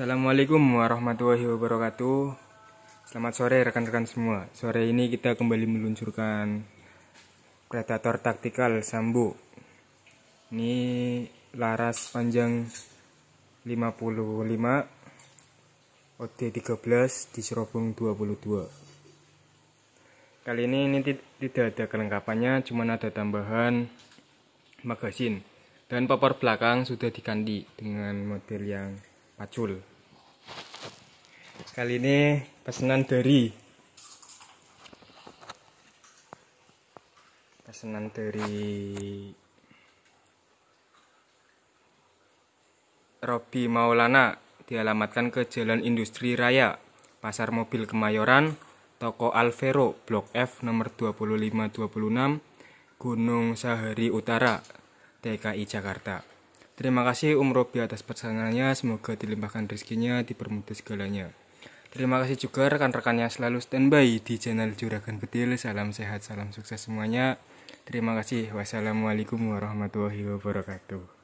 Assalamualaikum warahmatullahi wabarakatuh Selamat sore rekan-rekan semua Sore ini kita kembali meluncurkan Predator Taktikal Sambu Ini laras panjang 55 OD 13 di serobong 22 Kali ini ini tidak ada kelengkapannya cuma ada tambahan magasin Dan popor belakang sudah diganti dengan model yang macul kali ini pesanan dari pesanan dari Robi Maulana dialamatkan ke Jalan Industri Raya, Pasar Mobil Kemayoran, Toko Alvero, Blok F nomor 2526, Gunung Sahari Utara, DKI Jakarta. Terima kasih umroh Robi atas pesanannya, semoga dilimpahkan rezekinya, dipermudah segalanya. Terima kasih juga rekan rekannya yang selalu standby di channel Juragan betil. Salam sehat, salam sukses semuanya. Terima kasih. Wassalamualaikum warahmatullahi wabarakatuh.